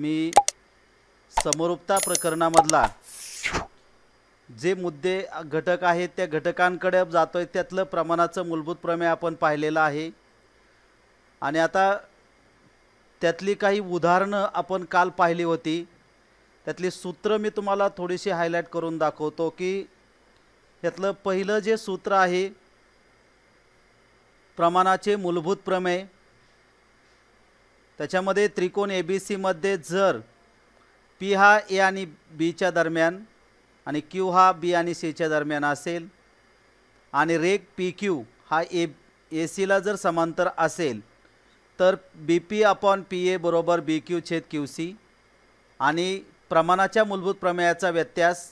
मी समरूपता प्रकरणामधला जे मुद्दे घटक आहेत त्या घटकांकडे जातो आहे त्यातलं प्रमाणाचं मूलभूत प्रमेय आपण पाहिलेलं आहे आणि आता त्यातली काही उदाहरणं आपण काल पाहिली होती त्यातली सूत्र मी तुम्हाला थोडीशी हायलाईट करून दाखवतो की यातलं पहिलं जे सूत्र आहे प्रमाणाचे मूलभूत प्रमेय त्याच्यामध्ये त्रिकोण ए बी सीमध्ये जर पी हा ए आणि बीच्या दरम्यान आणि क्यू हा बी आणि सीच्या दरम्यान असेल आणि रेग पी क्यू हा ए ए सीला जर समांतर असेल तर B P upon P A बरोबर बी क्यू छेद क्यू सी आणि प्रमाणाच्या मूलभूत प्रमेयाचा व्यत्यास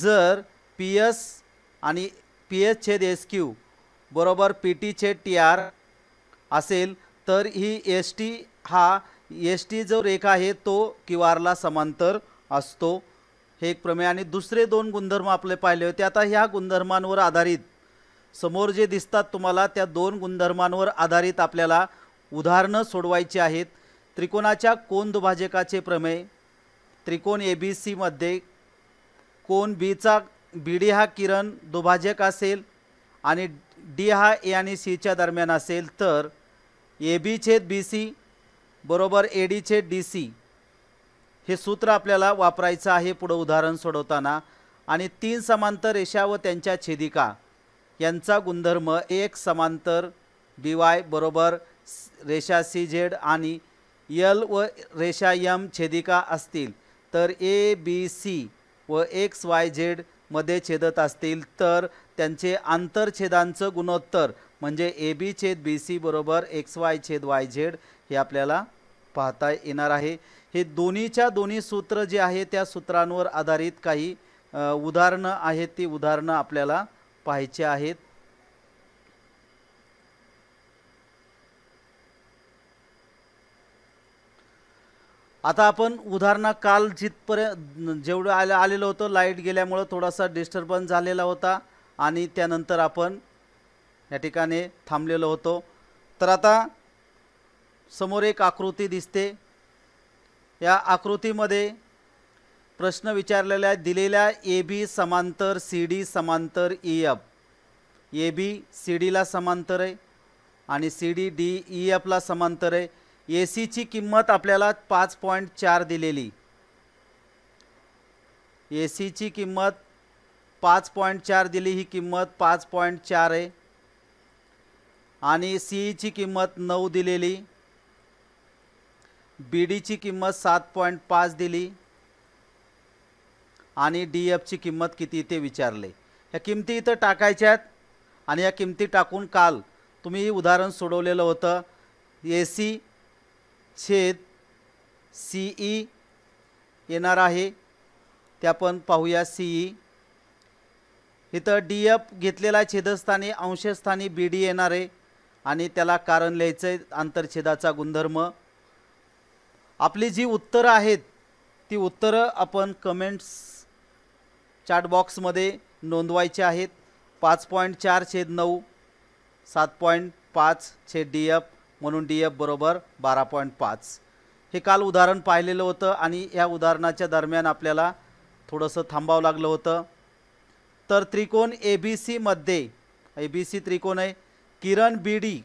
जर पी एस आणि पी एस छेद एस क्यू बरोबर पी टी छेद टी आर असेल तर ही एस टी हा एस टी जो रेखा आहे तो क्यू आरला समांतर असतो हे एक प्रमेय आणि दुसरे दोन गुणधर्म आपले पाहिले होते आता ह्या गुणधर्मांवर आधारित समोर जे दिसतात तुम्हाला त्या दोन गुणधर्मांवर आधारित आपल्याला उदाहरणं सोडवायची आहेत त्रिकोणाच्या कोण दुभाजकाचे प्रमेय त्रिकोण ए बी सीमध्ये कोण बीचा बी डी हा किरण दुभाजक असेल आणि डी हा ए आणि सीच्या दरम्यान असेल तर ए बी छेद बी सी बरोबर ए डी छेद डी सी हे सूत्र आपल्याला वापरायचं आहे पुढं उदाहरण सोडवताना आणि तीन समांतर रेषा व त्यांच्या छेदिका यांचा गुणधर्म एक समांतर बी वाय बरोबर रेषा सी झेड आणि यल व रेषा यम छेदिका असतील तर ए बी सी व एक्स वाय झेडमध्ये छेदत असतील तर त्यांचे आंतरछेदांचं गुणोत्तर म्हणजे ए बी छेद बी सी बरोबर एक्स वाय छेद वाय झेड हे आपल्याला पाहता येणार आहे हे दोन्हीच्या दोन्ही सूत्र जे आहे त्या सूत्रांवर आधारित काही उदाहरणं आहेत ती उदाहरणं आपल्याला पाहायची आहेत आता आपण उदाहरणं काल जिथपर्यंत जेवढं आलं आलेलं होतं लाईट गेल्यामुळं थोडासा डिस्टर्बन्स झालेला होता आणि त्यानंतर आपण या ठिकाणी थांबलेलो होतो तर आता समोर एक आकृती दिसते या आकृतीमध्ये प्रश्न विचारलेला आहे दिलेल्या ए बी समांतर सी डी समांतर E F A B C डीला समांतर आहे आणि सी डी डी ई एफला समांतर आहे ए सीची किंमत आपल्याला पाच पॉईंट चार दिलेली ए सीची किंमत पाच पॉईंट चार दिली ही किंमत पाच पॉईंट चार आहे आणि सीईची किंमत नऊ दिलेली बी डीची किंमत सात पॉईंट पाच दिली आणि डी एफची किंमत किती ते विचारले या किमती इथं टाकायच्या आहेत आणि या किमती टाकून काल तुम्ही उदाहरण सोडवलेलं होतं ए सी छेद सीई येणार आहे ते आपण पाहूया सीई इथं डी एफ घेतलेला छेदस्थानी अंशस्थानी बी डी येणार आहे आणि त्याला कारण लिहायचं आहे आंतरछेदाचा गुणधर्म आपली जी उत्तरं आहेत ती उत्तरं आपण कमेंट्स चॅटबॉक्समध्ये नोंदवायचे आहेत पाच पॉईंट चार छेद नऊ सात पॉईंट पाच छेद डी एफ म्हणून डी एफ बरोबर बारा पॉईंट पाच हे काल उदाहरण पाहिलेलं होतं आणि ह्या उदाहरणाच्या दरम्यान आपल्याला थोडंसं थांबावं लागलं होतं तर त्रिकोण ए बी सीमध्ये ए बी सी त्रिकोण आहे किरण बीडी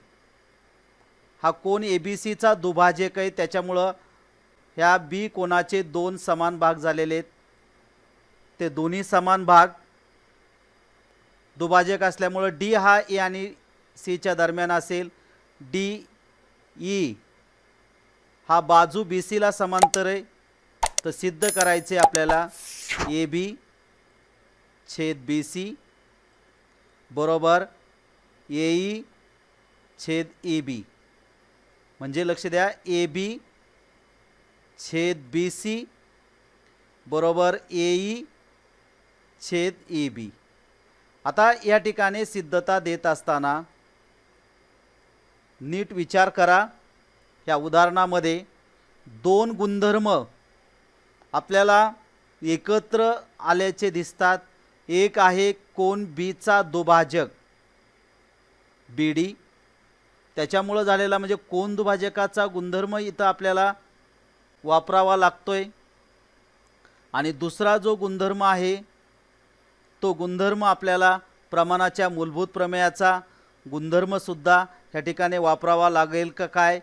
हा कोण ए बी सीचा दुभाजक आहे त्याच्यामुळं ह्या बी कोणाचे दोन समान भाग झालेले आहेत ते दोन्ही समान भाग दुभाजक असल्यामुळं डी हा ए आणि सीच्या दरम्यान असेल डी ई हा बाजू बी सीला समांतर आहे तर सिद्ध करायचे आपल्याला ए बी छेद बी सी बरोबर ए ई e छेद ए बी म्हणजे लक्ष द्या ए बी छेद बी सी बरोबर ए ई छेद ए बी आता या ठिकाणी सिद्धता देत असताना नीट विचार करा या उदाहरणामध्ये दोन गुणधर्म आपल्याला एकत्र आल्याचे दिसतात एक आहे कोण बीचा दुभाजक बी डी त्याच्यामुळं झालेला म्हणजे कोंद भाजकाचा गुणधर्म इथं आपल्याला वापरावा लागतोय आणि दुसरा जो गुणधर्म आहे तो गुणधर्म आपल्याला प्रमाणाच्या मूलभूत प्रमेयाचा गुणधर्मसुद्धा ह्या ठिकाणी वापरावा लागेल का काय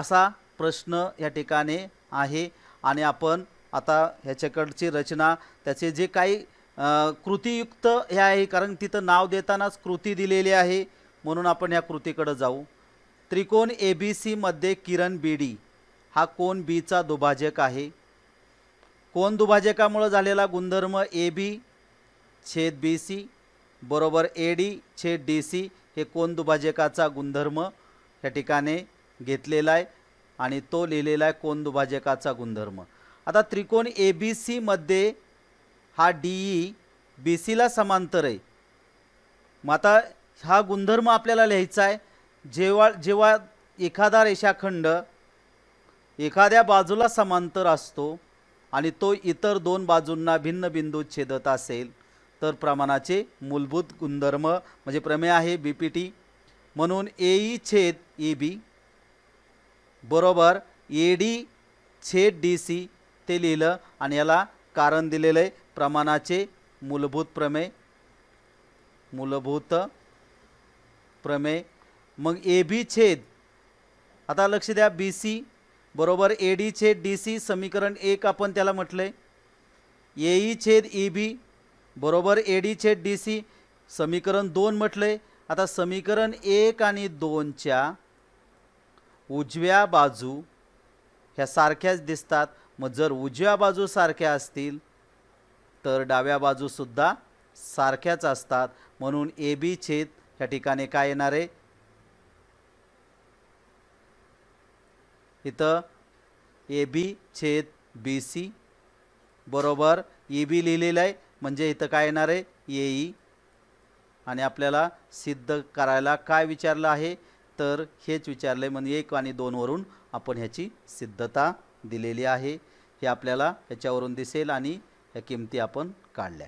असा प्रश्न ह्या ठिकाणी आहे आणि आपण आता ह्याच्याकडची रचना त्याचे जे काही कृतीयुक्त हे आहे कारण तिथं नाव देतानाच कृती दिलेली आहे म्हणून आपण या कृतीकडं जाऊ त्रिकोण ए बी सीमध्ये किरण बी डी हा कोण बीचा दुभाजक आहे कोण दुभाजकामुळं झालेला गुणधर्म ए बी छेद बी सी बरोबर ए डी छेद डी सी हे कोण दुभाजकाचा गुणधर्म या ठिकाणी घेतलेला आहे आणि तो लिहिलेला आहे कोण दुभाजकाचा गुणधर्म आता त्रिकोण ए बी सीमध्ये हा डी ई बी सीला समांतर आहे मग आता हा गुणधर्म आपल्याला लिहायचा आहे जेव्हा जेव्हा एखादा रेषाखंड एखाद्या बाजूला समांतर असतो आणि तो इतर दोन बाजूंना भिन्न बिंदू छेदत असेल तर प्रमाणाचे मूलभूत गुणधर्म म्हणजे प्रमेय आहे बी पी टी म्हणून ए ई e छेद ए बी बरोबर ए डी छेद डी सी ते लिहिलं आणि याला कारण दिलेलं आहे प्रमाणाचे मूलभूत प्रमेय मूलभूत प्रमेय मग ए बी छेद आता लक्ष द्या बी सी बरोबर ए डी छेद डी सी समीकरण एक आपण त्याला म्हटलं आहे ई छेद ई बी बरोबर ए डी छेद डी सी समीकरण दोन म्हटलं आता समीकरण एक आणि दोनच्या उजव्या बाजू ह्या सारख्याच दिसतात मग जर उजव्या बाजू सारख्या असतील तर डाव्या बाजूसुद्धा सारख्याच असतात म्हणून ए बी छेद या ठिकाणी काय येणार आहे इथं ए बी छेद बी सी बरोबर ए बी लिहिलेलं आहे म्हणजे इथं काय येणार आहे एई आणि आपल्याला सिद्ध करायला काय विचारलं आहे तर हेच विचारलं आहे म्हणजे एक आणि दोनवरून आपण ह्याची सिद्धता दिलेली आहे हे आपल्याला ह्याच्यावरून दिसेल आणि ह्या किमती आपण काढल्या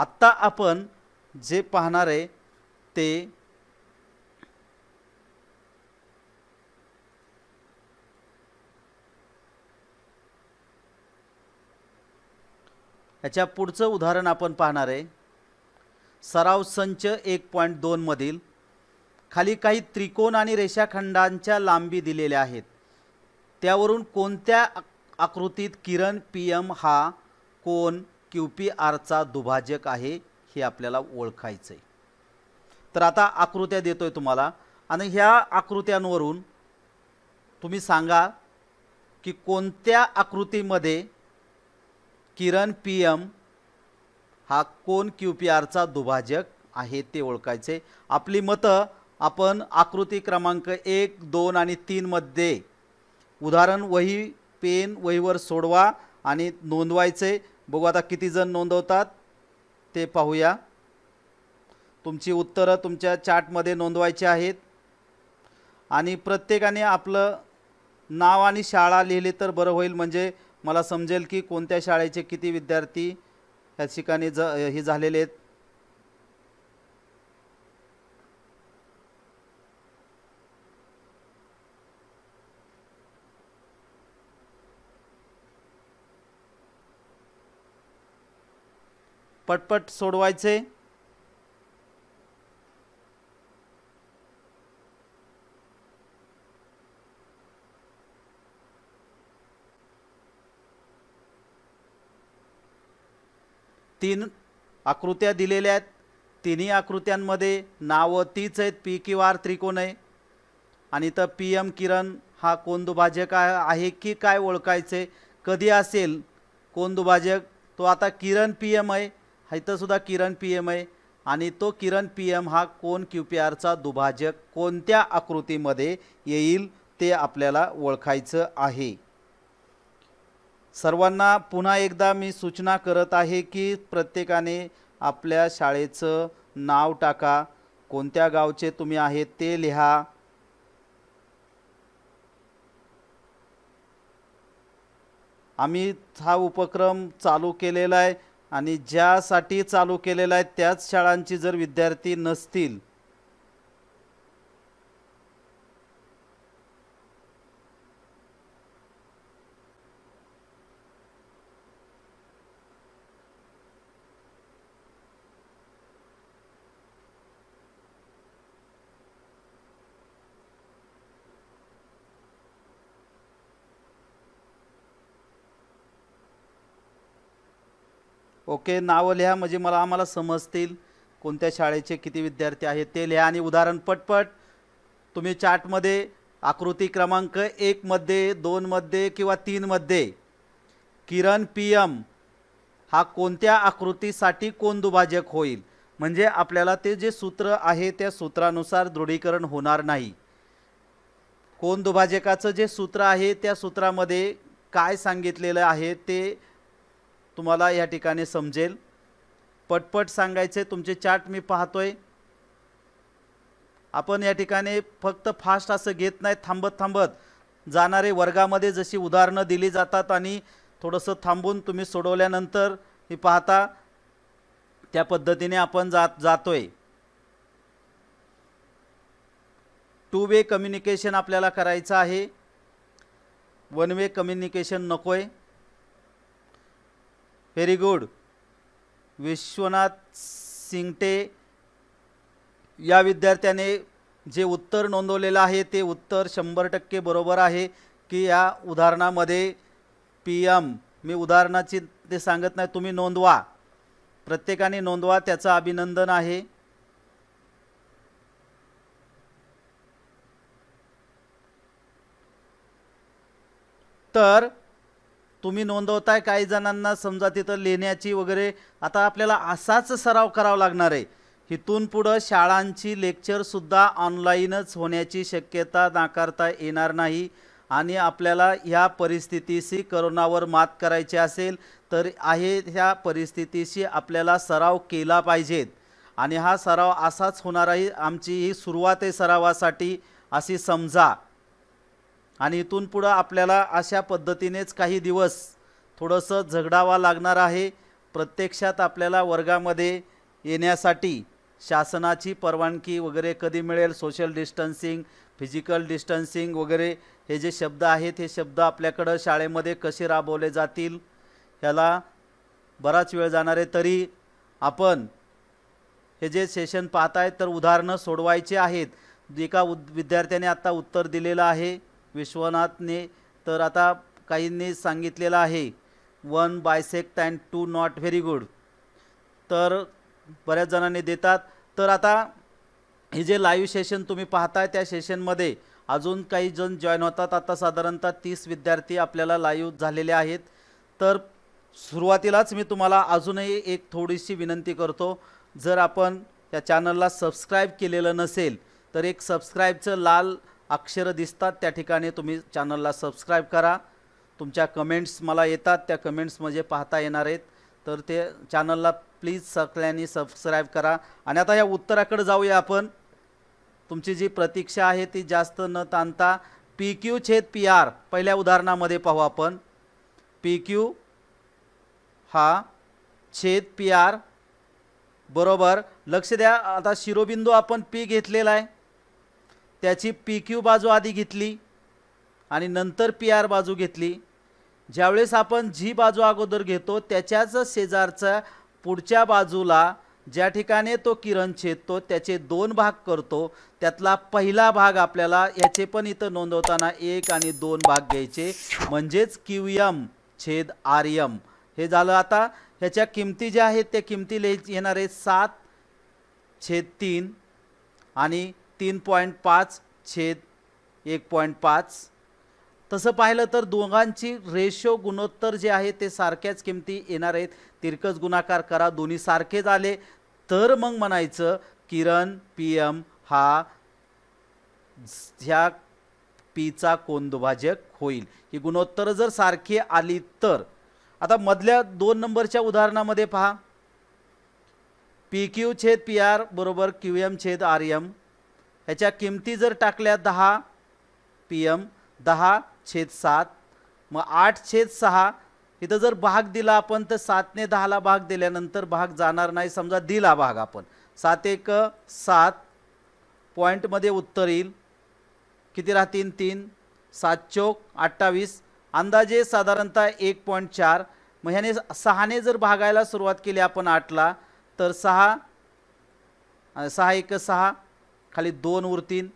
आत्ता आपण जे पाहणार आहे ते याच्या पुढचं उदाहरण आपण पाहणार आहे सराव संच एक पॉईंट दोनमधील खाली काही त्रिकोण आणि रेषाखंडांच्या लांबी दिलेल्या आहेत त्यावरून कोणत्या आकृतीत किरण पी एम हा कोण क्यू पी आरचा दुभाजक आहे हे आपल्याला ओळखायचं आहे तर आता आकृत्या देतो आहे तुम्हाला आणि ह्या आकृत्यांवरून तुम्ही सांगा की कोणत्या आकृतीमध्ये किरण पी एम हा कोण क्यू पी आरचा दुभाजक आहे ते ओळखायचे आपली मतं आपण आकृती क्रमांक एक दोन आणि तीनमध्ये उदाहरण वही पेन वहीवर सोडवा आणि नोंदवायचे बघू आता कितीजण नोंदवतात ते पाहूया तुमची उत्तरं तुमच्या चार्टमध्ये नोंदवायची आहेत आणि प्रत्येकाने आपलं नाव आणि शाळा लिहिली तर बरं होईल म्हणजे मला समजेल की कोणत्या शाळेचे किती विद्यार्थी या ठिकाणी ज हे झालेले आहेत पटपट सोडवायचे तीन आकृत्या दिलेल्या आहेत तिन्ही आकृत्यांमध्ये नावं तीच आहेत पी क्यू आर त्रिकोण आहे आणि तर पी एम किरण हा कोण दुभाजक आहे की काय ओळखायचे कधी असेल कोण दुभाजक तो आता किरण पी एम आहे इथंसुद्धा किरण पी एम आहे आणि तो किरण पी एम हा कोण क्यू पी आरचा दुभाजक कोणत्या आकृतीमध्ये येईल ते आपल्याला ओळखायचं आहे सर्वांना पुन्हा एकदा मी सूचना करत आहे की प्रत्येकाने आपल्या शाळेचं नाव टाका कोणत्या गावचे तुम्ही आहेत ते लिहा आम्ही हा उपक्रम चालू केलेला आहे आणि ज्यासाठी चालू केलेला आहे त्याच शाळांची जर विद्यार्थी नसतील ओके नावं लिहा म्हणजे मला आम्हाला समजतील कोणत्या शाळेचे किती विद्यार्थी आहेत ते लिहा आणि उदाहरण पटपट तुम्ही चार्टमध्ये आकृती क्रमांक एकमध्ये दोनमध्ये किंवा तीनमध्ये किरण पी एम हा कोणत्या आकृतीसाठी कोण दुभाजक होईल म्हणजे आपल्याला ते जे सूत्र आहे त्या सूत्रानुसार दृढीकरण होणार नाही कोण दुभाजकाचं जे सूत्र आहे त्या सूत्रामध्ये काय सांगितलेलं आहे ते तुम्हाला या ठिकाणी समजेल पटपट सांगायचे तुमचे चार्ट मी पाहतोय आपण या ठिकाणी फक्त फास्ट असं घेत नाही थांबत थांबत जाणारे वर्गामध्ये जशी उदाहरणं दिली जातात आणि थोडंसं थांबून तुम्ही सोडवल्यानंतर मी पाहता त्या पद्धतीने आपण जात जातोय टू वे कम्युनिकेशन आपल्याला करायचं आहे वन वे कम्युनिकेशन नको आहे व्हेरी गुड विश्वनाथ सिंगटे या विद्यार्थ्याने जे उत्तर नोंदवलेलं आहे ते उत्तर शंभर टक्के बरोबर आहे की या उदाहरणामध्ये पी एम मी उदाहरणाची ते सांगत नाही तुम्ही नोंदवा प्रत्येकाने नोंदवा त्याचं अभिनंदन आहे तर तुम्ही नोंदवताय काही जणांना समजा तिथं लिहिण्याची वगैरे आता आपल्याला असाच सराव करावा लागणार आहे इथून पुढं शाळांची लेक्चरसुद्धा ऑनलाईनच होण्याची शक्यता नाकारता येणार नाही आणि आपल्याला ह्या परिस्थितीशी करोनावर मात करायची असेल तर आहे ह्या परिस्थितीशी आपल्याला सराव केला पाहिजेत आणि हा सराव असाच होणार आहे आमची ही सुरुवात आहे सरावासाठी अशी समजा आणि इथून पुढं आपल्याला अशा पद्धतीनेच काही दिवस थोडंसं झगडावा लागणार आहे प्रत्यक्षात आपल्याला वर्गामध्ये येण्यासाठी शासनाची परवानगी वगैरे कधी मिळेल सोशल डिस्टन्सिंग फिजिकल डिस्टन्सिंग वगैरे हे जे शब्द आहेत हे शब्द आपल्याकडं शाळेमध्ये कसे राबवले जातील ह्याला बराच वेळ जाणार आहे तरी आपण हे जे सेशन पाहतायत तर उदाहरणं सोडवायचे आहेत एका उद विद्यार्थ्याने आत्ता उत्तर दिलेलं आहे विश्वनाथने तर आता काहींनी सांगितलेलं आहे one bisect and two not very good तर बऱ्याच जणांनी देतात तर आता हे जे लाईव्ह सेशन तुम्ही पाहताय त्या सेशनमध्ये अजून काही जण जॉईन होतात आता साधारणतः तीस विद्यार्थी आपल्याला लाईव्ह झालेले आहेत तर सुरुवातीलाच मी तुम्हाला अजूनही एक थोडीशी विनंती करतो जर आपण त्या चॅनलला सबस्क्राईब केलेलं नसेल तर एक सबस्क्राईबचं लाल अक्षरं दिसतात त्या ठिकाणी तुम्ही चॅनलला सबस्क्राईब करा तुमच्या कमेंट्स मला येतात त्या कमेंट्स पाहता येणार आहेत तर ते चॅनलला प्लीज सगळ्यांनी सबस्क्राईब करा आणि आता या उत्तराकडे जाऊया आपण तुमची जी प्रतीक्षा आहे ती जास्त न ताणता पी क्यू छेद पी आर पहिल्या उदाहरणामध्ये पाहू आपण पी क्यू हा छेद पी आर बरोबर लक्ष द्या आता शिरोबिंदू आपण पी घेतलेला आहे त्याची पी क्यू बाजू आधी घेतली आणि नंतर पी आर बाजू घेतली ज्यावेळेस आपण जी बाजू अगोदर घेतो त्याच्याच शेजारचा पुढच्या बाजूला ज्या ठिकाणी तो किरण छेदतो त्याचे दोन भाग करतो त्यातला पहिला भाग आपल्याला याचे पण इथं नोंदवताना एक आणि दोन भाग घ्यायचे म्हणजेच क्यू यम छेद आर यम हे झालं आता ह्याच्या किमती ज्या आहेत त्या किमती ले येणार सात छेद तीन आणि तीन पॉईंट पाच छेद एक पॉईंट पाच तसं पाहिलं तर दोघांची रेशो गुणोत्तर जे आहे ते सारख्याच किमती येणार आहेत तिरकस गुणाकार करा दोन्ही सारखे झाले तर मग म्हणायचं किरण पी एम हा ह्या पीचा कोण दुभाजक होईल ही गुणोत्तर जर सारखी आली तर आता मधल्या दोन नंबरच्या उदाहरणामध्ये पहा पी क्यू छेद पी आर बरोबर क्यू एम छेद आर एम ह्याच्या किमती जर टाकल्या दहा पी एम दहा छेद सात मग आठ छेद सहा इथं जर भाग दिला आपण तर सातने दहाला भाग दिल्यानंतर भाग जाणार नाही समजा दिला भाग आपण सात एक सात पॉईंटमध्ये उत्तर येईल किती राहतील तीन सात चौक अठ्ठावीस अंदाजे साधारणतः एक पॉईंट चार मग ह्याने सहाने जर भागायला सुरुवात केली आपण आठला तर सहा सहा एक सहा खाली दोन उरतीन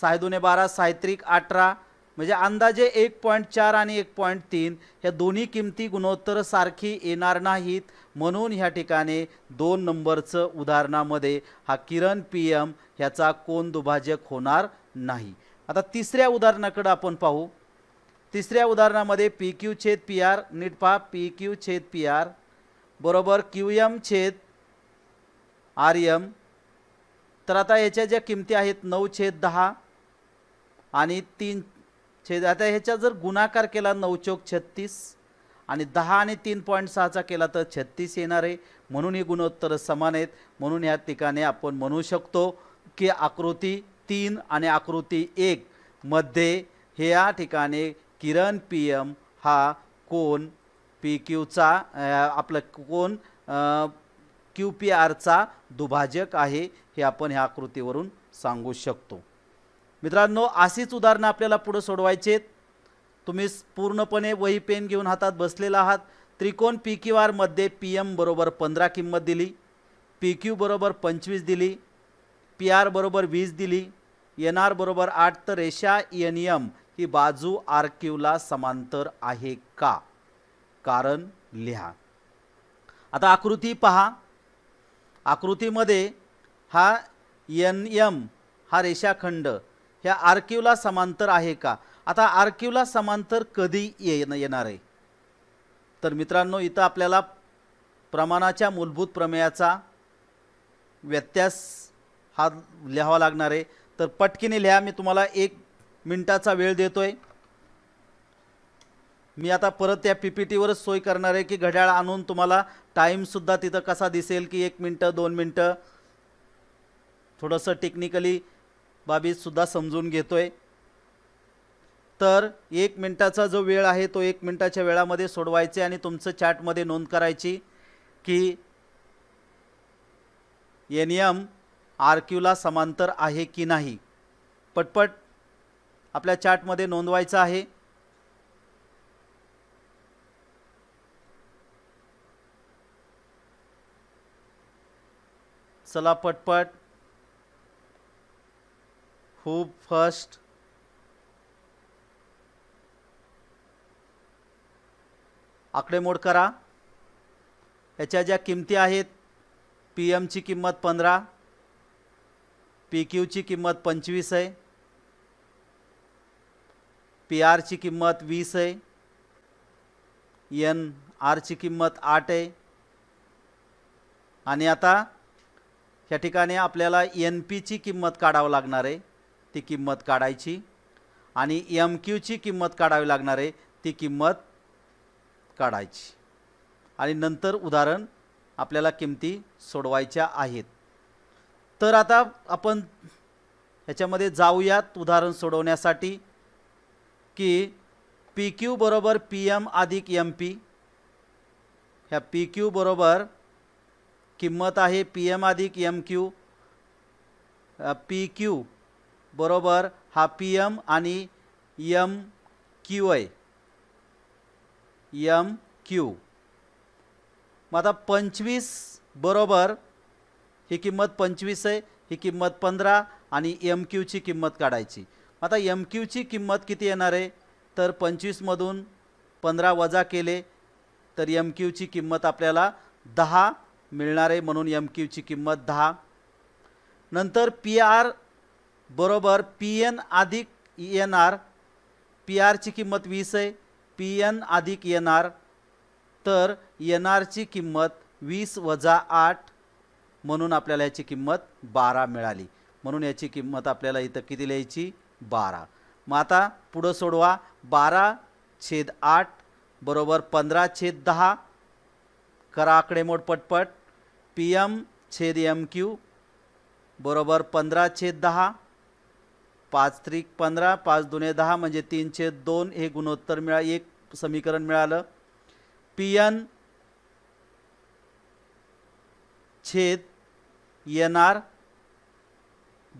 सहा दुने बारा साहित्रिक अठरा म्हणजे अंदाजे एक पॉईंट चार आणि एक पॉईंट तीन ह्या दोन्ही किमती गुणोत्तर सारखी येणार नाहीत म्हणून ह्या ठिकाणी दोन नंबरचं उदाहरणामध्ये हा किरण पी एम ह्याचा कोण दुभाजक होणार नाही आता तिसऱ्या उदाहरणाकडं आपण पाहू तिसऱ्या उदाहरणामध्ये पी क्यू छेद पी आर नीट पहा पी क्यू छेद पी आर बरोबर क्यू एम छेद आर एम तर आता ह्याच्या ज्या किमती आहेत नऊ छेद दहा आणि तीन छेद आता ह्याच्या जर गुणाकार केला नऊ चौक छत्तीस आणि दहा आणि तीन पॉईंट सहाचा केला तर छत्तीस येणार आहे म्हणून ही गुणोत्तर समान आहेत म्हणून ह्या ठिकाणी आपण म्हणू शकतो की आकृती तीन आणि आकृती एक मध्ये ह्या या ठिकाणी किरण पी एम हा कोण पी क्यूचा आपला कोण क्यू पी आरचा दुभाजक आहे हे आपण ह्या आकृतीवरून सांगू शकतो मित्रांनो अशीच उदाहरणं आपल्याला पुढं सोडवायची आहेत तुम्ही पूर्णपणे वही पेन घेऊन हातात बसलेला आहात त्रिकोण पी क्यू आरमध्ये पी एम बरोबर पंधरा किंमत दिली पी क्यू बरोबर पंचवीस दिली पी आर बरोबर वीस दिली एन आर बरोबर आठ तर रेषा एन एम ही बाजू आर क्यूला समांतर आहे का कारण लिहा आता आकृती पहा आकृतीमध्ये हा एन एम हा रेषाखंड ह्या आर समांतर आहे का आता आर समांतर कधी येणार आहे तर मित्रांनो इथं आपल्याला प्रमाणाच्या मूलभूत प्रमेयाचा व्यत्यास हा लिहावा लागणार आहे तर पटकीने लिहा मी तुम्हाला एक मिनटाचा वेळ देतो आहे मी आता परत त्या पी पी टीवरच सोय करणार आहे की घड्याळ आणून तुम्हाला टाईमसुद्धा तिथं कसा दिसेल की एक मिनटं दोन मिनटं थोडंसं टेक्निकली बाबीसुद्धा समजून घेतोय तर एक मिनटाचा जो वेळ आहे तो एक मिनटाच्या वेळामध्ये सोडवायचे आणि तुमचं चॅटमध्ये नोंद करायची की एन एम आर क्यूला समांतर आहे की नाही पटपट आपल्या चॅटमध्ये नोंदवायचं आहे चला पटपट खूप फास्ट आकडेमोड करा याच्या ज्या किमती आहेत पी एमची किंमत पंधरा पी क्यूची किंमत पंचवीस आहे पी आरची किंमत वीस आहे एन आरची किंमत आठ आहे आणि आता या ठिकाणी आपल्याला एन पीची किंमत काढावं लागणार आहे ती किंमत काढायची आणि एम क्यूची किंमत काढावी लागणार आहे ती किंमत काढायची आणि नंतर उदाहरण आपल्याला किमती सोडवायच्या आहेत तर आता आपण ह्याच्यामध्ये जाऊयात उदाहरण सोडवण्यासाठी की पी क्यू बरोबर पी एम अधिक एम पी ह्या पी क्यू बरोबर किंमत आहे पी एम अधिक एम क्यू पी क्यू बरोबर हा पी एम आणि यम क्यू आहे यम क्यू मग आता पंचवीस बरोबर ही किंमत पंचवीस आहे ही किंमत पंधरा आणि एम क्यूची किंमत काढायची आता एम क्यूची किंमत किती येणार आहे तर पंचवीसमधून पंधरा वजा केले तर एम क्यूची किंमत आपल्याला दहा मिळणार आहे म्हणून एम क्यूची किंमत दहा नंतर पी आर बरोबर पी एन अधिक एन आर पी आरची किंमत वीस आहे पी एन अधिक एन आर तर एन आरची किंमत वीस वजा आठ म्हणून आपल्याला याची किंमत बारा मिळाली म्हणून याची किंमत आपल्याला इथं किती लिहायची बारा मग आता पुढं सोडवा बारा छेद आठ बरोबर पंधरा छेद दहा करा आकडेमोड पटपट पी एम छेद एम क्यू बरोबर पंधरा छेद दहा पाच त्रिक पंधरा पाच दुने दहा म्हणजे तीनशे दोन हे गुणोत्तर मिळा एक समीकरण मिळालं पी एन छेद एन आर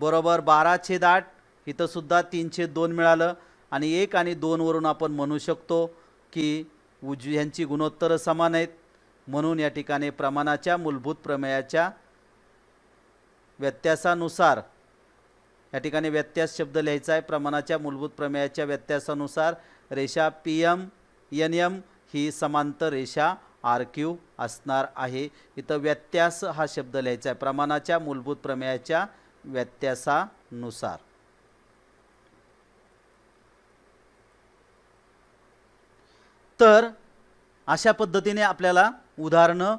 बरोबर बारा छेद आठ इथंसुद्धा तीनशे दोन मिळालं आणि एक आणि दोनवरून आपण म्हणू शकतो की उज यांची गुणोत्तरं समान आहेत म्हणून या ठिकाणी प्रमाणाच्या मूलभूत प्रमेयाच्या व्यत्यासानुसार या ठिकाणी व्यत्यास शब्द लिहायचा आहे प्रमाणाच्या मूलभूत प्रमेयाच्या व्यत्यासानुसार रेषा पी एम एन एम ही समांतर रेषा आर क्यू असणार आहे इथं व्यत्यास हा शब्द लिहायचा आहे प्रमाणाच्या मूलभूत प्रमेयाच्या व्यत्यासानुसार तर अशा पद्धतीने आपल्याला उदाहरणं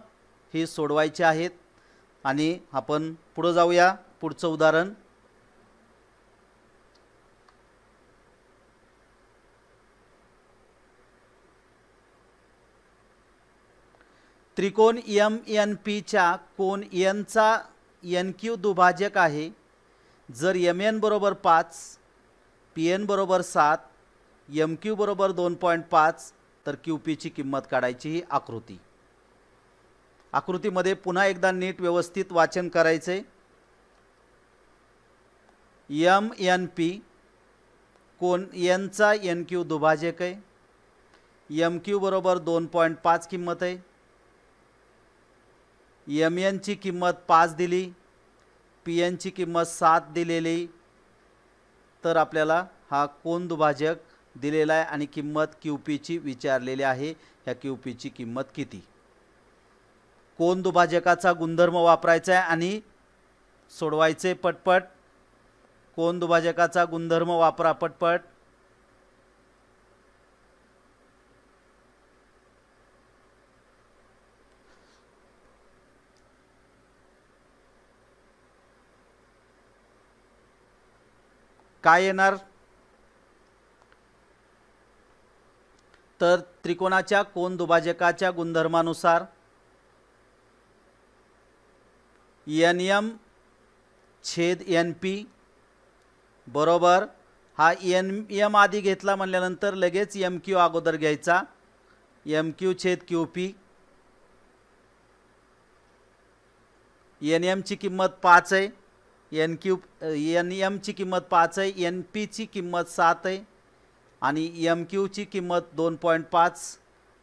ही सोडवायची आहेत आणि आपण पुढं जाऊया पुढचं उदाहरण त्रिकोण एम एन पीच्या कोण एनचा एन क्यू दुभाजक आहे जर यम एन बरोबर पाच पी एन बरोबर सात यम क्यू बरोबर दोन पॉईंट पाच तर क्यू पीची किंमत काढायची ही आकृती आकृतीमध्ये पुन्हा एकदा नीट व्यवस्थित वाचन करायचे यम एन पी कोण एनचा एन क्यू दुभाजक आहे एम क्यू बरोबर दोन पॉईंट पाच किंमत आहे एम एनची किंमत पाच दिली पी एनची किंमत सात दिलेली तर आपल्याला हा कोण दुभाजक दिलेला आहे आणि किंमत क्यू पीची विचारलेली आहे ह्या क्यू पीची किंमत किती कोण दुभाजकाचा गुणधर्म वापरायचा आहे आणि सोडवायचे पटपट कोण दुभाजकाचा गुणधर्म वापरा पटपट काय येणार तर त्रिकोणाच्या कोन दुभाजकाच्या गुणधर्मानुसार एन एम छेद एन पी बरोबर हा एन एम आधी घेतला म्हणल्यानंतर लगेच एम क्यू अगोदर घ्यायचा एम क्यू छेद क्यू पी एन एमची किंमत पाच आहे एन क्यू एन एमची किंमत पाच आहे एन पीची किंमत सात आहे आणि एम क्यूची किंमत दोन पॉईंट पाच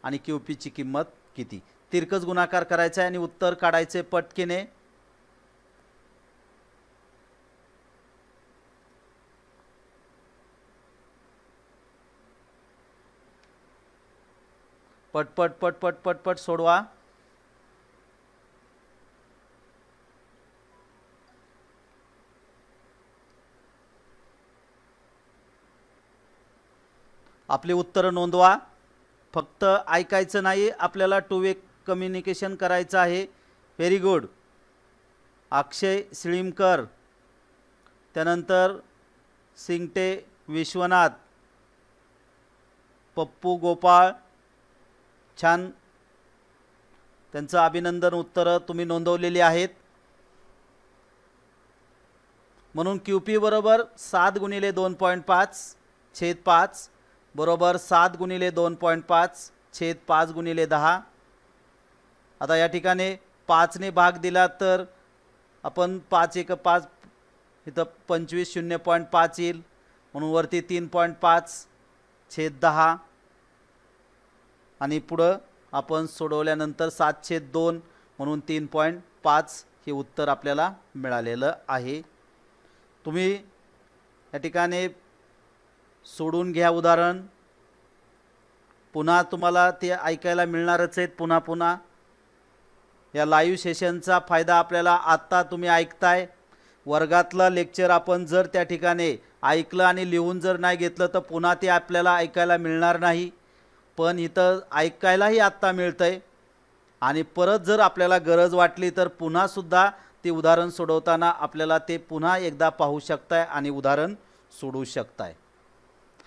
आणि क्यू पीची किंमत किती तिरकस गुणाकार करायचा आहे आणि उत्तर काढायचे पटकेने पटपट पट पटपट सोडवा आपले उत्तरं नोंदवा फक्त ऐकायचं नाही आपल्याला टू वे कम्युनिकेशन करायचं आहे व्हेरी गुड अक्षय सिळीमकर त्यानंतर सिंगटे विश्वनाथ पप्पू गोपाळ छान त्यांचं अभिनंदन उत्तरं तुम्ही नोंदवलेली आहेत म्हणून क्यू पी बरोबर सात गुणिले दोन पॉईंट पाच छेद पाच बरोबर सात गुणिले दोन पॉईंट पाच छेद पाच गुणिले दहा आता या ठिकाणी पाचने भाग दिला तर आपण पाच एक पाच इथं पंचवीस शून्य पॉईंट पाच येईल म्हणून वरती तीन पॉईंट पाच छेद दहा आणि पुढं आपण सोडवल्यानंतर सात छेद दोन म्हणून तीन पॉईंट पाच हे उत्तर आपल्याला मिळालेलं आहे तुम्ही या ठिकाणी सोडून घ्या उदाहरण पुन्हा तुम्हाला ते ऐकायला मिळणारच आहेत पुन्हा पुन्हा या लाईव्ह सेशनचा फायदा आपल्याला आत्ता तुम्ही ऐकताय वर्गातलं लेक्चर आपण जर त्या ठिकाणी ऐकलं आणि लिहून जर नाही घेतलं तर पुन्हा ते आपल्याला ऐकायला मिळणार नाही पण इथं ऐकायलाही आत्ता मिळतं आहे आणि परत जर आपल्याला गरज वाटली तर पुन्हासुद्धा ते उदाहरण सोडवताना आपल्याला ते पुन्हा एकदा पाहू शकताय आणि उदाहरण सोडवू शकताय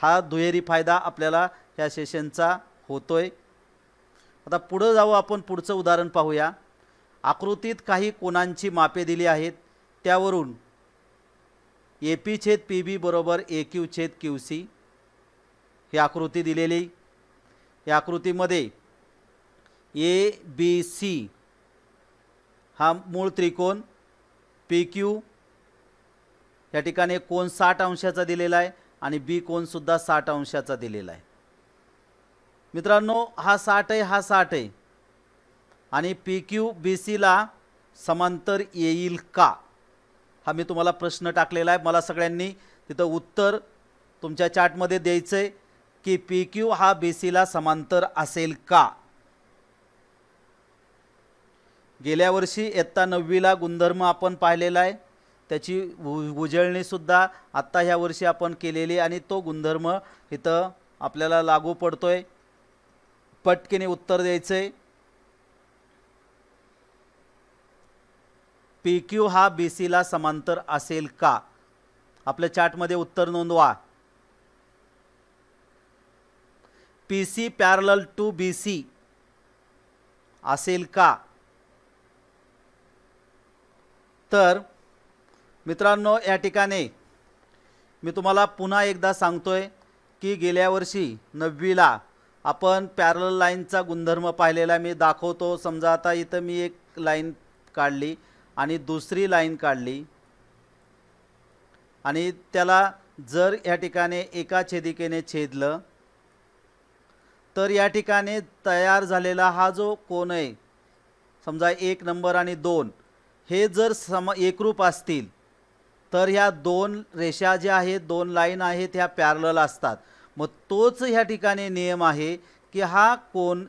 हा दुहेरी फायदा आपल्याला ह्या सेशनचा होतोय आता पुढं जाऊ आपण पुढचं उदाहरण पाहूया आकृतीत काही कोणांची मापे दिली आहेत त्यावरून ए पी छेद पी बी बरोबर ए क्यू छेद क्यू सी ही आकृती दिलेली या आकृतीमध्ये ए बी सी हा मूळ त्रिकोण पी क्यू या ठिकाणी कोण साठ अंशाचा दिलेला आहे आणि बी कोनसुद्धा साठ अंशाचा दिलेला आहे मित्रांनो हा साठ आहे हा साठ आहे आणि पी क्यू बी सीला समांतर येईल का हा मी तुम्हाला प्रश्न टाकलेला आहे मला सगळ्यांनी तिथं उत्तर तुमच्या चार्टमध्ये द्यायचं आहे की पी क्यू हा बी सीला समांतर असेल का गेल्या वर्षी इयत्ता नववीला गुणधर्म आपण पाहिलेला आहे त्याची उजळणीसुद्धा आत्ता ह्या वर्षी आपण केलेली आणि तो गुणधर्म इथं आपल्याला लागू पडतोय पटकेने उत्तर द्यायचं आहे पी क्यू हा बी सीला समांतर असेल का आपल्या चार्टमध्ये उत्तर नोंदवा P C parallel to B C असेल का तर मित्रांनो या ठिकाणी मी तुम्हाला पुन्हा एकदा सांगतोय की गेल्या वर्षी नववीला आपण पॅरल लाईनचा गुणधर्म पाहिलेला मी दाखवतो समजा आता इथं मी एक लाईन काढली आणि दुसरी लाईन काढली आणि त्याला जर या ठिकाणी एका छेदिकेने छेदलं तर या ठिकाणी तयार झालेला हा जो कोण आहे समजा एक नंबर आणि दोन हे जर सम एकरूप असतील तर ह्या दोन रेषा ज्या आहेत दोन लाईन आहेत ह्या पॅरल असतात मग तोच ह्या ठिकाणी नियम आहे की हा कोण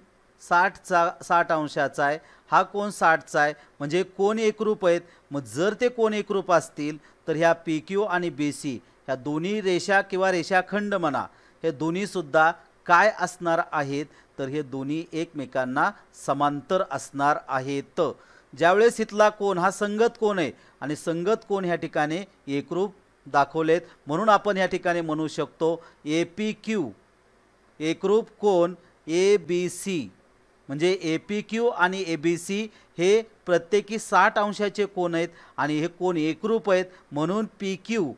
साठचा साठ अंशाचा आहे हा कोण साठचा आहे म्हणजे कोण एकरूप आहेत मग जर ते कोण एकरूप असतील तर ह्या पी क्यू आणि बी सी ह्या दोन्ही रेषा किंवा रेषाखंड म्हणा हे दोन्हीसुद्धा काय असणार आहेत तर हे दोन्ही एकमेकांना समांतर असणार आहेत ज्यावेळेस इथला कोण हा संगत कोण आहे आणि संगत कोण ह्या ठिकाणी एकरूप दाखवलेत म्हणून आपण ह्या ठिकाणी म्हणू शकतो ए पी क्यू एकरूप कोण ए बी सी म्हणजे ए पी क्यू आणि ए बी सी हे प्रत्येकी साठ अंशाचे कोण आहेत आणि हे कोण एकरूप आहेत म्हणून P Q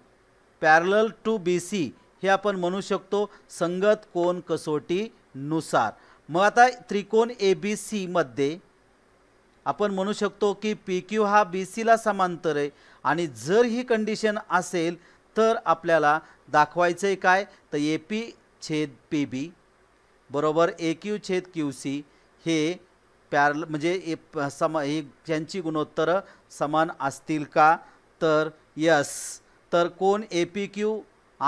parallel to B C हे आपण म्हणू शकतो संगत कोण कसोटीनुसार मग आता त्रिकोण ए बी सीमध्ये आपण म्हणू शकतो की पी क्यू हा बी सीला समांतर आहे आणि जर ही कंडिशन असेल तर आपल्याला दाखवायचं आहे काय तर ए पी छेद पी बी बरोबर ए क्यू छेद क्यू सी हे प्यार म्हणजे ए सम हे ज्यांची गुणोत्तरं समान असतील का तर यस तर कोण ए पी क्यू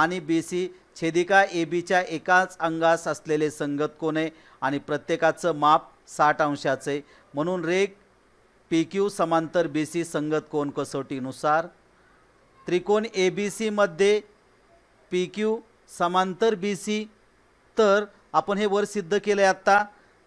आणि बी सी छेदिका ए बीच्या एकाच अंगास असलेले संगत कोण आहे आणि प्रत्येकाचं माप साठ अंशाचं आहे म्हणून रेग पी क्यू समांतर बी सी संगत कोण कसोटीनुसार त्रिकोण ए बी सीमध्ये पी क्यू समांतर बी सी तर आपण हे वर सिद्ध केले आहे आत्ता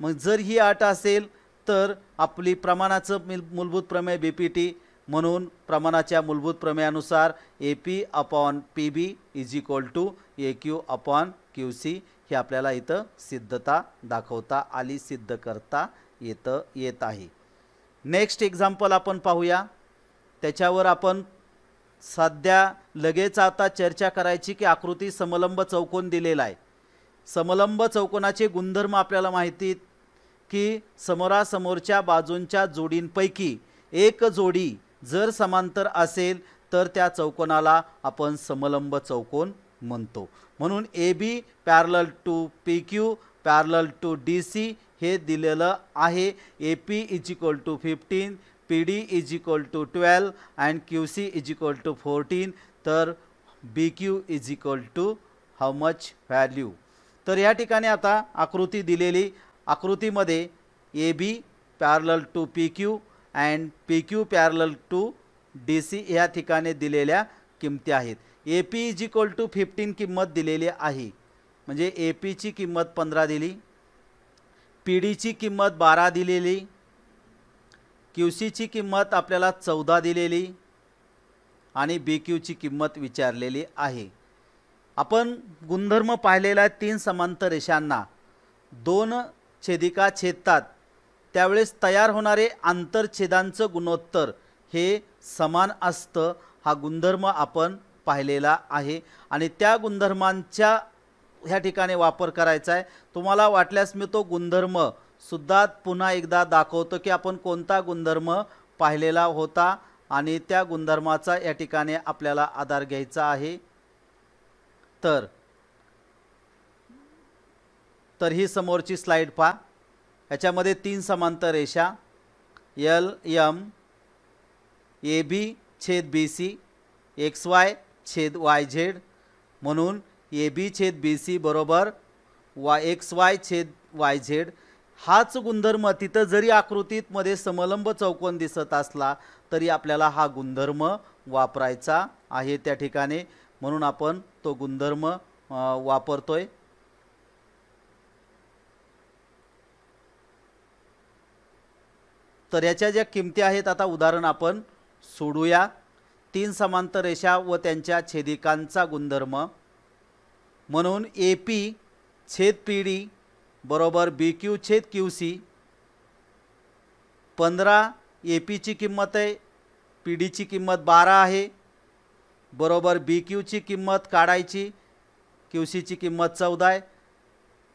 मग जर ही आठ असेल तर आपली प्रमाणाचं मूलभूत प्रमेय बी पी टी म्हणून प्रमाणाच्या मूलभूत प्रमेयानुसार A P upon P B is equal to A Q upon Q C हे आपल्याला इथं सिद्धता दाखवता आली सिद्ध करता येतं येत आहे नेक्स्ट एक्झाम्पल आपण पाहूया त्याच्यावर आपण सध्या लगेच आता चर्चा करायची की आकृती समलंब चौकोन दिलेला आहे समलंब चौकोनाचे गुणधर्म आपल्याला माहिती की समोरासमोरच्या बाजूंच्या जोडींपैकी एक जोडी जर समांतर असेल तर त्या चौकोनाला आपण समलंब चौकोन म्हणतो म्हणून A B parallel to P Q parallel to D C हे दिलेलं आहे A P is equal to fifteen P D is equal to twelve and Q C is equal to fourteen तर B Q is equal to how much value तर या ठिकाणी आता आकृती दिलेली आकृतीमध्ये A B parallel to P Q and P Q parallel to D C ह्या ठिकाणी दिलेल्या किमती आहेत A P is equal to fifteen किंमत दिलेली आहे म्हणजे ए पीची किंमत पंधरा दिली पिढीची किंमत बारा दिलेली क्यू किंमत आपल्याला चौदा दिलेली आणि बी क्यूची किंमत विचारलेली आहे आपण गुणधर्म पाहिलेला तीन समांतर रेषांना दोन छेदिका छेदतात त्यावेळेस तयार होणारे आंतरछेदांचं गुणोत्तर हे समान असतं हा गुणधर्म आपण पाहिलेला आहे आणि त्या गुणधर्मांच्या ह्या ठिकाणी वापर करायचा आहे तुम्हाला वाटल्यास मी तो गुणधर्म सुद्धा पुन्हा एकदा दाखवतो की आपण कोणता गुणधर्म पाहिलेला होता आणि त्या गुणधर्माचा या ठिकाणी आपल्याला आधार घ्यायचा आहे तर तर ही समोरची स्लाईड पहा याच्यामध्ये तीन समांतर रेषा एल यम ए बी छेद बी सी एक्स वाय छेद वाय झेड म्हणून ए बी छेद बी सी बरोबर वा एक्स वाय छेद वाय झेड हाच गुणधर्म तिथं जरी आकृतीतमध्ये समलंब चौकोन दिसत असला तरी आपल्याला हा गुणधर्म वापरायचा आहे त्या ठिकाणी म्हणून आपण तो गुणधर्म वापरतोय तर याच्या ज्या किमती आहेत आता उदाहरण आपण सोडूया तीन समांतर रेषा व त्यांच्या छेदिकांचा गुणधर्म म्हणून ए पी छेद पी डी बरोबर बी क्यू छेद क्यू सी पंधरा ए पीची किंमत आहे पी डीची किंमत बारा आहे बरोबर बी क्यूची किंमत काढायची क्यू सीची किंमत चौदा आहे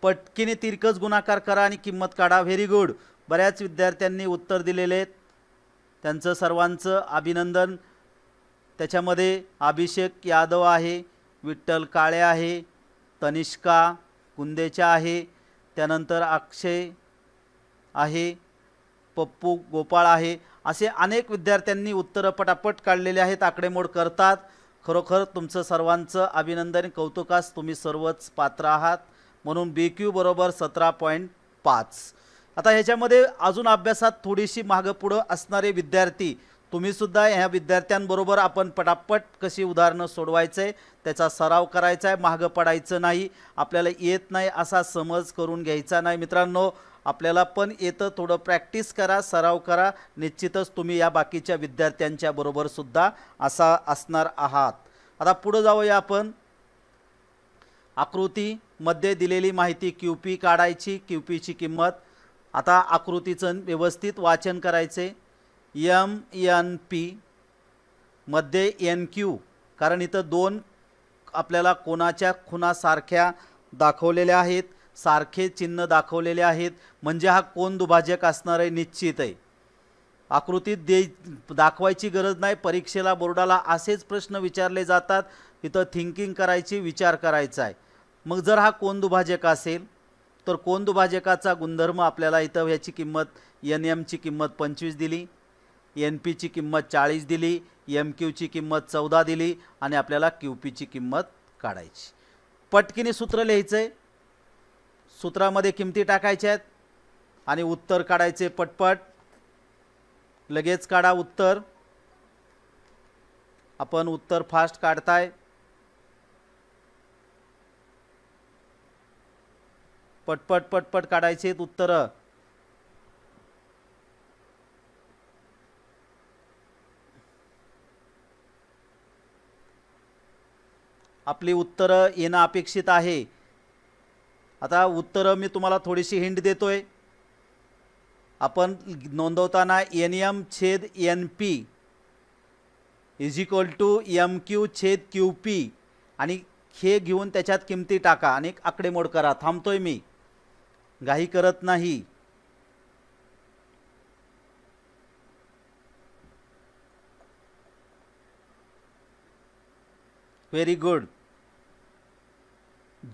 पटकीने तिरकस गुणाकार करा आणि किंमत काढा व्हेरी गुड बऱ्याच विद्यार्थ्यांनी उत्तर दिलेले आहेत त्यांचं सर्वांचं अभिनंदन त्याच्यामध्ये अभिषेक यादव आहे विठ्ठल काळे आहे तनिष्का कुंदेच्या आहे त्यानंतर अक्षय आहे पप्पू गोपाळ आहे असे अनेक विद्यार्थ्यांनी उत्तरं पटापट काढलेले आहेत आकडेमोड करतात खरोखर तुमचं सर्वांचं अभिनंदन कौतुकास तुम्ही सर्वच पात्र आहात म्हणून बी क्यू बरोबर सतरा पॉईंट पाच आता ह्याच्यामध्ये अजून अभ्यासात थोडीशी मागं पुढं असणारे विद्यार्थी तुम्ही सुद्धा ह्या विद्यार्थ्यांबरोबर आपण पटापट कशी उदाहरणं सोडवायचं आहे त्याचा सराव करायचा आहे मागं पडायचं नाही आपल्याला येत नाही असा समज करून घ्यायचा नाही मित्रांनो आपल्याला पण येतं थोडं प्रॅक्टिस करा सराव करा निश्चितच तुम्ही या बाकीच्या विद्यार्थ्यांच्या बरोबर सुद्धा असा असणार आहात आता पुढं जाऊया आपण आकृतीमध्ये दिलेली माहिती क्यू पी काढायची क्यू पीची किंमत आता आकृतीचं व्यवस्थित वाचन करायचे एम एन पी मध्ये एन क्यू कारण इथं दोन आपल्याला कोणाच्या खुनासारख्या दाखवलेल्या आहेत सारखे चिन्ह दाखवलेले आहेत म्हणजे हा कोण दुभाजक असणार आहे निश्चित आहे आकृतीत दे दाखवायची गरज नाही परीक्षेला बोर्डाला असेच प्रश्न विचारले जातात इथं थिंकिंग करायची विचार करायचा आहे मग जर हा कोण दुभाजक असेल तर कोण दुभाजकाचा गुणधर्म आपल्याला इथं ह्याची किंमत एन एमची किंमत पंचवीस दिली एन पीची किंमत चाळीस दिली एम क्यूची किंमत चौदा दिली आणि आपल्याला क्यू पीची किंमत काढायची पटकिनी सूत्र लिहायचं आहे सूत्रामध्ये किमती टाकायच्या आहेत आणि उत्तर काढायचे पटपट लगेच काढा उत्तर आपण उत्तर फास्ट काढताय पटपट पटपट काढायचे उत्तरं आपली उत्तरं येणं अपेक्षित आहे आता उत्तरं मी तुम्हाला थोडीशी हिंड देतो आहे आपण नोंदवताना एन एम छेद N P is equal to M Q छेद क्यू पी आणि हे घेऊन त्याच्यात किमती टाका आणि आकडेमोड करा थांबतोय मी घाई करत नाही व्हेरी गुड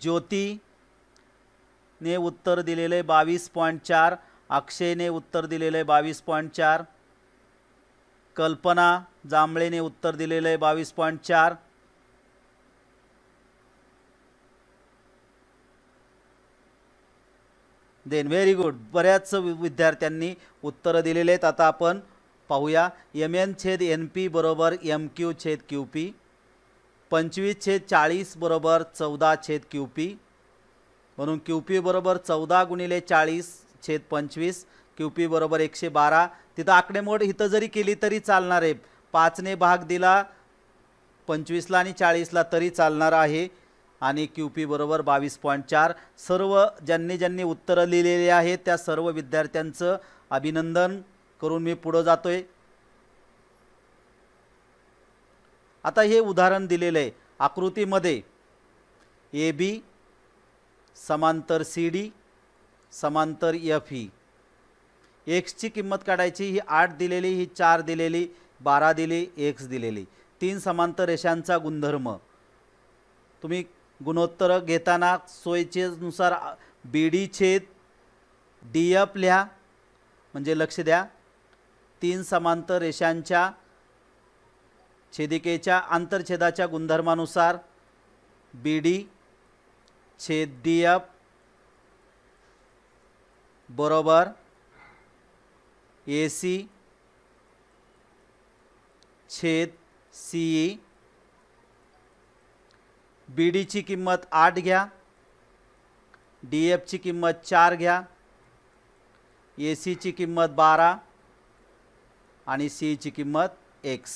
ज्योतीने उत्तर दिलेलं आहे बावीस पॉईंट चार अक्षयने उत्तर दिलेलं आहे बावीस पॉईंट चार कल्पना जांभळेने उत्तर दिलेलं आहे बावीस पॉईंट चार देन व्हेरी गुड बऱ्याच विद्यार्थ्यांनी उत्तरं दिलेले आहेत आता आपण पाहूया एम एन छेद एन पी बरोबर एम क्यू छेद क्यू पी पंचवीस छेद चाळीस बरोबर चौदा छेद क्यू पी म्हणून क्यू पी चौदा गुणिले चाळीस छेद पंचवीस क्यू पी बरोबर एकशे बारा तिथं आकडेमोड इथं जरी केली तरी चालणार आहे पाचने भाग दिला पंचवीसला आणि चाळीसला तरी चालणार आहे आणि क्यू पी बरोबर बावीस पॉईंट चार सर्व ज्यांनी ज्यांनी उत्तरं लिहिलेली आहेत त्या सर्व विद्यार्थ्यांचं अभिनंदन करून मी पुढं जातो आहे आता हे उदाहरण दिलेलं आहे आकृतीमध्ये ए बी समांतर सी डी समांतर एफ ई एक्सची किंमत काढायची ही आठ दिलेली ही चार दिलेली बारा दिली एक्स दिलेली तीन समांतर रेषांचा गुणधर्म तुम्ही गुणोत्तर घेताना सोयीचेनुसार बी डी छेद डी एफ लिहा म्हणजे लक्ष द्या तीन समांतर रेषांच्या छेदिकेच्या आंतरछेदा गुणधर्मानुसार बी डी छेद डी एफ बराबर ए सी छेद सीई बी डी ची कि आठ घया डी एफ ची कि चार घया ए सी ची कि बारा आणि ची किंमत एक्स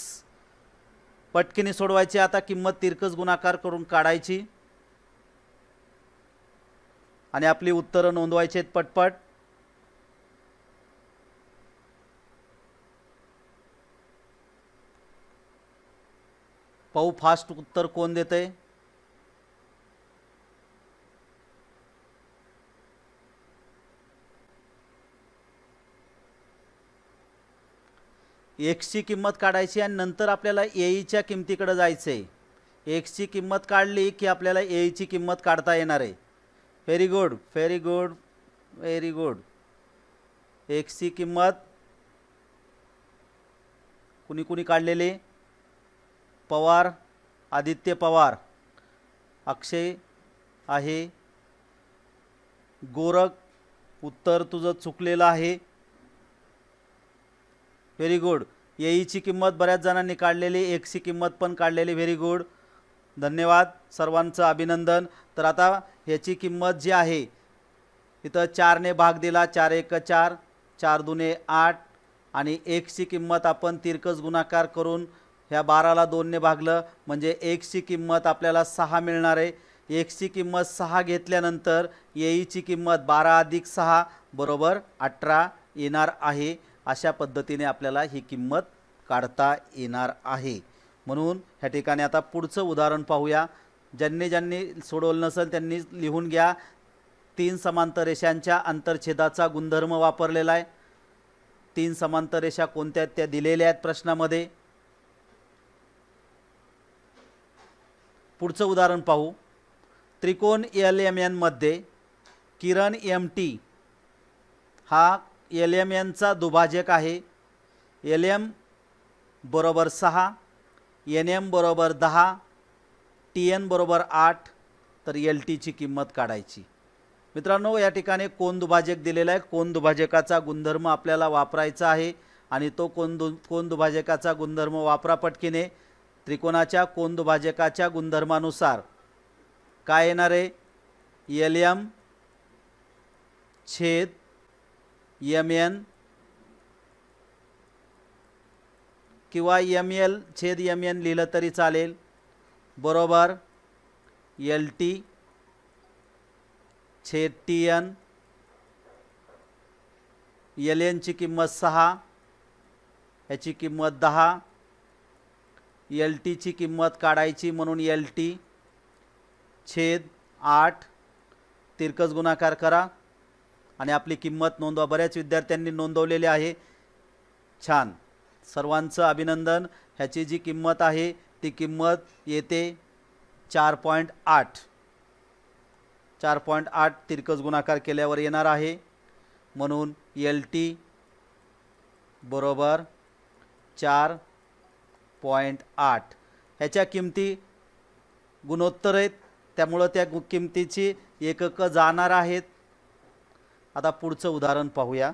पटकिनी सोडवायची आता किंमत तिरकस गुणाकार करून काढायची आणि आपली उत्तरं नोंदवायची आहेत पटपट पाहू फास्ट उत्तर कोण देतंय एक्सची किंमत काढायची आणि नंतर आपल्याला एईच्या किमतीकडे जायचं आहे एक्सची किंमत काढली की आपल्याला एईची किंमत काढता येणार आहे very good very good very good एक्सची किंमत कुणी कुणी काढलेले पवार आदित्य पवार अक्षय आहे गोरख उत्तर तुझं चुकलेलं आहे व्हेरी गुड येईची किंमत बऱ्याच जणांनी काढलेली एक्सची किंमत पण काढलेली व्हेरी गुड धन्यवाद सर्वांचं अभिनंदन तर आता ह्याची किंमत जी आहे इथं चारने भाग दिला चार एक चार चार दुने आठ आणि एक्सची किंमत आपण तिरकस गुणाकार करून ह्या बाराला दोनने भागलं म्हणजे एक्सची किंमत आपल्याला सहा मिळणार आहे एक्सची किंमत सहा घेतल्यानंतर येईची किंमत बारा अधिक सहा बरोबर अठरा येणार आहे अशा पद्धतीने आपल्याला ही किंमत काढता येणार आहे म्हणून ह्या ठिकाणी आता पुढचं उदाहरण पाहूया ज्यांनी ज्यांनी सोडवलं नसेल त्यांनी लिहून घ्या तीन समांतर रेषांच्या आंतरछेदाचा गुणधर्म वापरलेला आहे तीन समांतर रेषा कोणत्या त्या दिलेल्या आहेत प्रश्नामध्ये पुढचं उदाहरण पाहू त्रिकोण एल एम एनमध्ये किरण एम टी हा एल एम एनचा दुभाजक आहे एल एम बरोबर सहा एन एम बरोबर दहा टी एन बरोबर आठ तर एल टीची किंमत काढायची मित्रांनो या ठिकाणी कोण दुभाजक दिलेला आहे कोण दुभाजकाचा गुणधर्म आपल्याला वापरायचा आहे आणि तो कोण दु कोण दुभाजकाचा गुणधर्म वापरा पटकीने त्रिकोणाच्या कोण दुभाजकाच्या गुणधर्मानुसार काय येणार आहे एल एम छेद एम एन किंवा एम एल छेद एम एन लिहिलं तरी चालेल बरोबर एल टी छेद टी एन एल एनची किंमत सहा याची किंमत दहा एल टीची किंमत काढायची म्हणून एल टी छेद आठ तिरकस गुणाकार करा आणि आपली किंमत नोंदवा बऱ्याच विद्यार्थ्यांनी नोंदवलेली आहे छान सर्वांचं अभिनंदन ह्याची जी किंमत आहे ती किंमत येते चार पॉईंट आठ चार पॉईंट आठ तिरकस गुणाकार केल्यावर येणार आहे म्हणून एल टी बरोबर चार पॉईंट आठ ह्याच्या किमती गुणोत्तर आहेत त्यामुळं त्या किमतीची एककं जाणार आहेत आता पुढचं उदाहरण पाहूया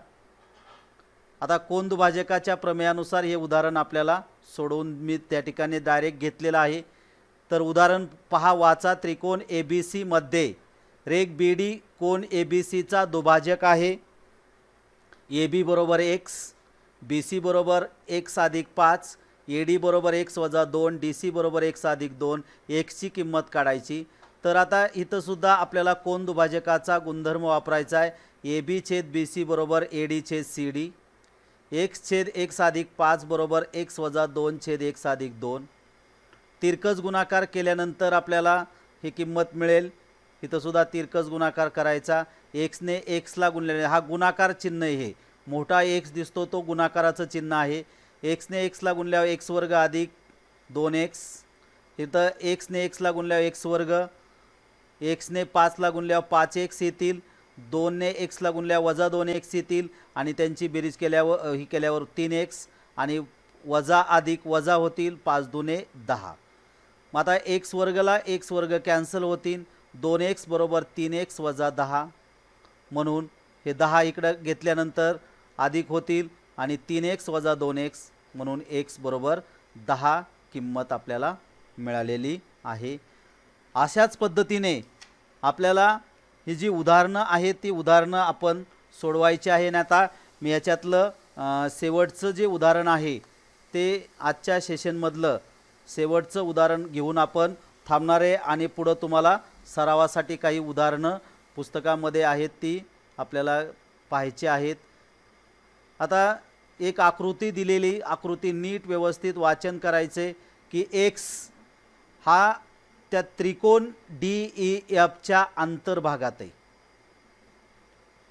आता कोंदुभाजकाच्या प्रमेयानुसार हे उदाहरण आपल्याला सोडवून मी त्या ठिकाणी डायरेक्ट घेतलेलं आहे तर उदाहरण पहा वाचा त्रिकोण ए बी सीमध्ये रेग बी डी कोण ए बी सीचा दुभाजक आहे ए बी बरोबर एक्स बी सी बरोबर एक्स अधिक पाच ए डी बरोबर एक्स वजा दोन डी सी बरोबर एक्स अधिक दोन एक्सची किंमत काढायची तर आता इथंसुद्धा आपल्याला कोण दुभाजकाचा गुणधर्म वापरायचा आहे ए बी छेद बी सी बरोबर ए डी छेद सी डी एक्स छेद एक्स अधिक पाच बरोबर एक्स वजा दोन छेद एक्स अधिक दोन तिरकस गुणाकार केल्यानंतर आपल्याला ही किंमत मिळेल इथंसुद्धा तिरकस गुणाकार करायचा एक्सने एक्सला गुणलेले हा गुणाकार चिन्ह हे मोठा एक्स दिसतो तो गुणाकाराचं चिन्ह आहे एक्सने एक्सला गुणल्यावर एक्स वर्ग अधिक दोन एक्स इथं एक्सने एक्सला गुणल्यावर एक्स वर्ग एक्सने पाचला गुणल्यावर पाच एक्स येतील दोनने एक्सला गुणल्या वजा दोन एक्स येतील आणि त्यांची बेरीज केल्यावर ही केल्यावर तीन एक्स आणि वजा अधिक वजा होतील पाच दुने दहा मग आता एक्स वर्गला एक्स वर्ग कॅन्सल होतील दोन एक्स बरोबर तीन एक्स वजा दहा म्हणून हे दहा इकडं घेतल्यानंतर अधिक होतील आणि तीन एक्स वजा दोन एक्स म्हणून एक्स बरोबर दहा किंमत आपल्याला मिळालेली आहे अशाच पद्धतीने आपल्याला ही जी उदाहरणं आहेत ती उदाहरणं आपण सोडवायची आहे आणि आता मी याच्यातलं शेवटचं जे उदाहरण आहे ते आजच्या सेशनमधलं शेवटचं उदाहरण घेऊन आपण थांबणार आहे आणि पुढं तुम्हाला सरावासाठी काही उदाहरणं पुस्तकामध्ये आहेत ती आपल्याला पाहायची आहेत आता एक आकृती दिलेली आकृती नीट व्यवस्थित वाचन करायचे की एक्स हा त्या त्रिकोण डी ई e एफच्या आंतरभागात आहे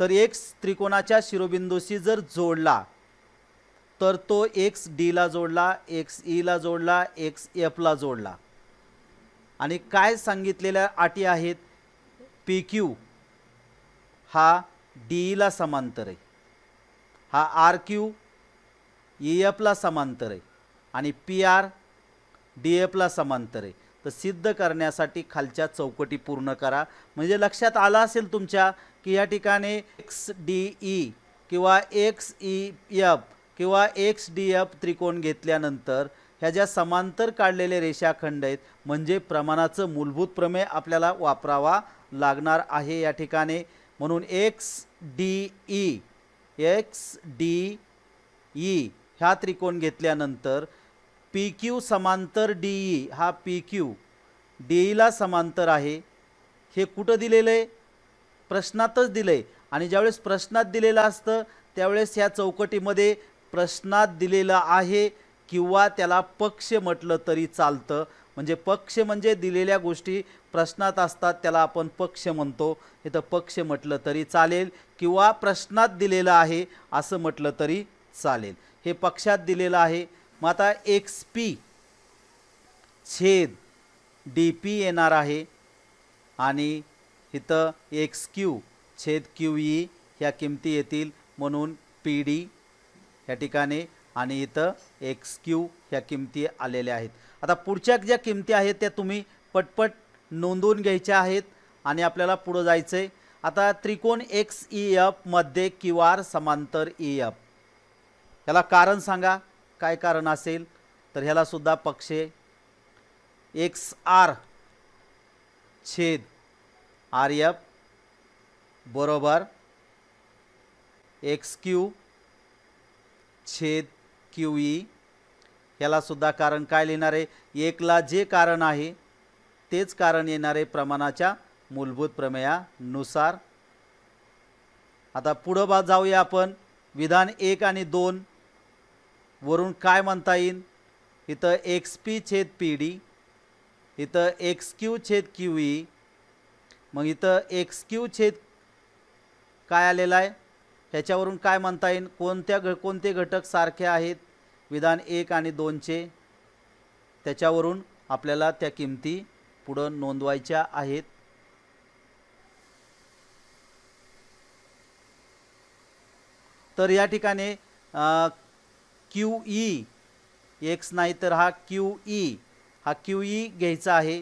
तर एक्स त्रिकोणाच्या शिरोबिंदूशी जर जोडला तर तो एक्स डीला जोडला एक्स ईला e जोडला एक्स एफला जोडला आणि काय सांगितलेल्या आटी आहेत पी क्यू हा डी समांतर आहे हा आर क्यू ई एफला समांतर आहे आणि पी आर डी एफला समांतर आहे तर सिद्ध करण्यासाठी खालच्या चौकटी पूर्ण करा म्हणजे लक्षात आलं असेल तुमच्या की या ठिकाणी एक्स डी ई किंवा एक्स ई एफ किंवा एक्स डी एफ त्रिकोण घेतल्यानंतर ह्या ज्या समांतर काढलेले रेषाखंड आहेत म्हणजे प्रमाणाचं मूलभूत प्रमेय आपल्याला वापरावा लागणार आहे या ठिकाणी म्हणून X D E X D E ह्या त्रिकोण घेतल्यानंतर पी क्यू समांतर डी ई हा पी क्यू डी ईला समांतर आहे हे कुठं दिलेलं आहे प्रश्नातच दिलं आहे आणि ज्यावेळेस प्रश्नात दिलेलं असतं त्यावेळेस ह्या चौकटीमध्ये प्रश्नात दिलेलं आहे किंवा त्याला पक्ष म्हटलं तरी चालतं म्हणजे पक्ष म्हणजे दिलेल्या गोष्टी प्रश्नात असतात त्याला आपण पक्ष म्हणतो इथं पक्ष म्हटलं तरी चालेल किंवा प्रश्नात दिलेलं आहे असं म्हटलं तरी चालेल हे पक्षात दिलेलं आहे मग आता एक्स पी छेद डी पी येणार आहे आणि इथं एक्स क्यू छेद क्यू ई e ह्या किमती येतील म्हणून पी डी ह्या ठिकाणी आणि इथं एक्स क्यू ह्या किमती आलेल्या आहेत आता पुढच्या ज्या किमती आहेत त्या तुम्ही पटपट नोंदवून घ्यायच्या आहेत आणि आपल्याला पुढं जायचं आहे आता त्रिकोण एक्स ई e एफमध्ये क्यू आर समांतर ई e एफ याला कारण सांगा काय कारण असेल तर सुद्धा पक्षे एक्स आर छेद आर एफ बरोबर एक्स क्यू छेद क्यू e. ई सुद्धा कारण काय लिहिणार आहे एकला जे कारण आहे तेच कारण येणारे प्रमाणाच्या मूलभूत प्रमेयानुसार आता पुढं बा जाऊया आपण विधान एक आणि दोन वरून काय म्हणता येईल इथं एक्स पी छेद पी डी इथं एक्स क्यू छेद क्यू ई मग इथं एक्स क्यू छेद काय आलेला आहे ह्याच्यावरून काय म्हणता येईल कोणत्या घ कोणते घटक सारखे आहेत विधान एक आणि दोनचे त्याच्यावरून आपल्याला त्या किमती पुढं नोंदवायच्या आहेत तर या ठिकाणी क्यू ई एक्स नाही तर हा क्यू ई हा क्यू ई घ्यायचा आहे